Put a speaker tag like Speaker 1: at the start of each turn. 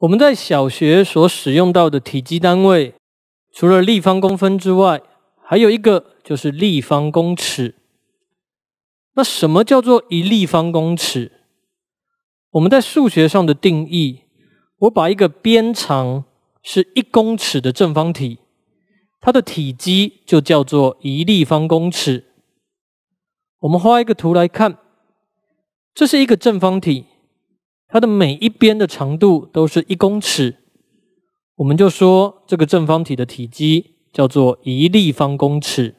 Speaker 1: 我们在小学所使用到的体积单位，除了立方公分之外，还有一个就是立方公尺。那什么叫做一立方公尺？我们在数学上的定义，我把一个边长是一公尺的正方体，它的体积就叫做一立方公尺。我们画一个图来看，这是一个正方体。它的每一边的长度都是一公尺，我们就说这个正方体的体积叫做一立方公尺。